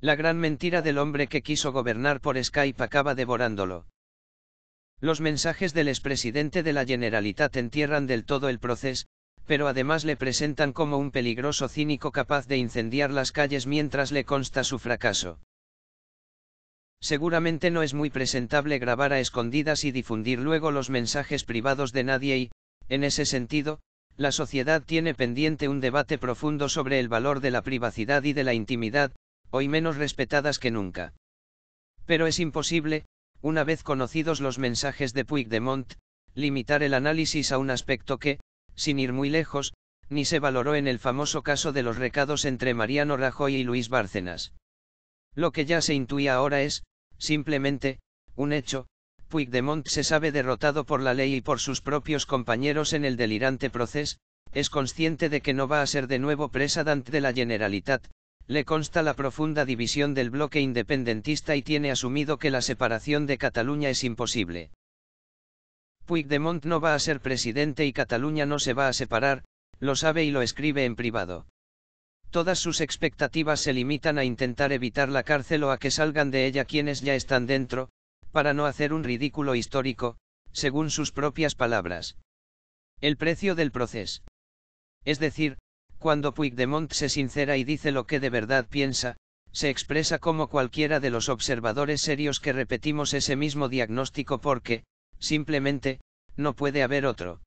La gran mentira del hombre que quiso gobernar por Skype acaba devorándolo. Los mensajes del expresidente de la Generalitat entierran del todo el proceso, pero además le presentan como un peligroso cínico capaz de incendiar las calles mientras le consta su fracaso. Seguramente no es muy presentable grabar a escondidas y difundir luego los mensajes privados de nadie y, en ese sentido, la sociedad tiene pendiente un debate profundo sobre el valor de la privacidad y de la intimidad, hoy menos respetadas que nunca. Pero es imposible, una vez conocidos los mensajes de Puigdemont, limitar el análisis a un aspecto que, sin ir muy lejos, ni se valoró en el famoso caso de los recados entre Mariano Rajoy y Luis Bárcenas. Lo que ya se intuía ahora es, simplemente, un hecho, Puigdemont se sabe derrotado por la ley y por sus propios compañeros en el delirante proceso, es consciente de que no va a ser de nuevo presa Dante de la Generalitat, le consta la profunda división del bloque independentista y tiene asumido que la separación de Cataluña es imposible. Puigdemont no va a ser presidente y Cataluña no se va a separar, lo sabe y lo escribe en privado. Todas sus expectativas se limitan a intentar evitar la cárcel o a que salgan de ella quienes ya están dentro, para no hacer un ridículo histórico, según sus propias palabras. El precio del proceso. Es decir, cuando Puigdemont se sincera y dice lo que de verdad piensa, se expresa como cualquiera de los observadores serios que repetimos ese mismo diagnóstico porque, simplemente, no puede haber otro.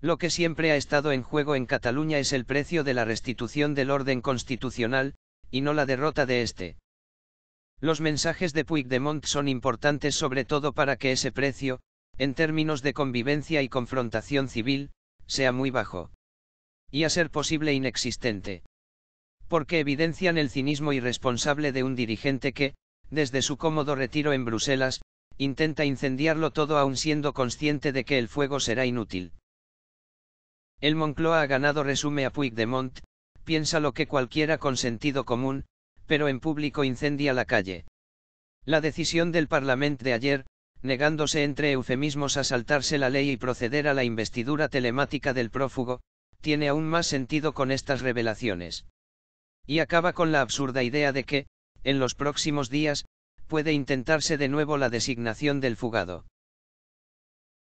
Lo que siempre ha estado en juego en Cataluña es el precio de la restitución del orden constitucional, y no la derrota de este. Los mensajes de Puigdemont son importantes sobre todo para que ese precio, en términos de convivencia y confrontación civil, sea muy bajo y a ser posible inexistente. Porque evidencian el cinismo irresponsable de un dirigente que, desde su cómodo retiro en Bruselas, intenta incendiarlo todo aun siendo consciente de que el fuego será inútil. El Moncloa ha ganado resume a Puigdemont, piensa lo que cualquiera con sentido común, pero en público incendia la calle. La decisión del Parlamento de ayer, negándose entre eufemismos a saltarse la ley y proceder a la investidura telemática del prófugo, tiene aún más sentido con estas revelaciones. Y acaba con la absurda idea de que, en los próximos días, puede intentarse de nuevo la designación del fugado.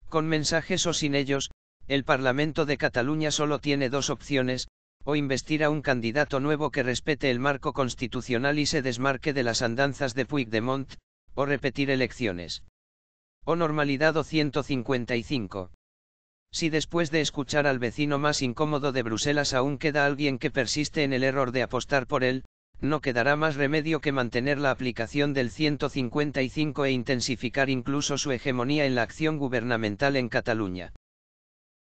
Con mensajes o sin ellos, el Parlamento de Cataluña solo tiene dos opciones, o investir a un candidato nuevo que respete el marco constitucional y se desmarque de las andanzas de Puigdemont, o repetir elecciones. O normalidad o 155. Si después de escuchar al vecino más incómodo de Bruselas aún queda alguien que persiste en el error de apostar por él, no quedará más remedio que mantener la aplicación del 155 e intensificar incluso su hegemonía en la acción gubernamental en Cataluña.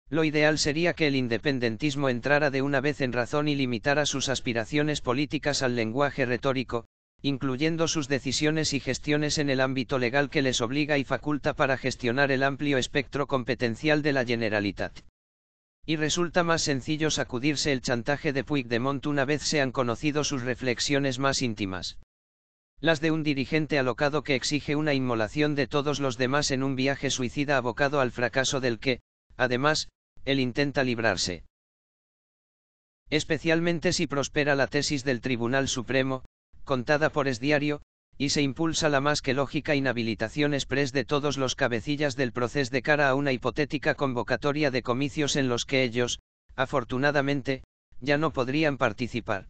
Lo ideal sería que el independentismo entrara de una vez en razón y limitara sus aspiraciones políticas al lenguaje retórico, incluyendo sus decisiones y gestiones en el ámbito legal que les obliga y faculta para gestionar el amplio espectro competencial de la Generalitat. Y resulta más sencillo sacudirse el chantaje de Puigdemont una vez se han conocido sus reflexiones más íntimas. Las de un dirigente alocado que exige una inmolación de todos los demás en un viaje suicida abocado al fracaso del que, además, él intenta librarse especialmente si prospera la tesis del Tribunal Supremo, contada por Es Diario, y se impulsa la más que lógica inhabilitación expres de todos los cabecillas del proceso de cara a una hipotética convocatoria de comicios en los que ellos, afortunadamente, ya no podrían participar.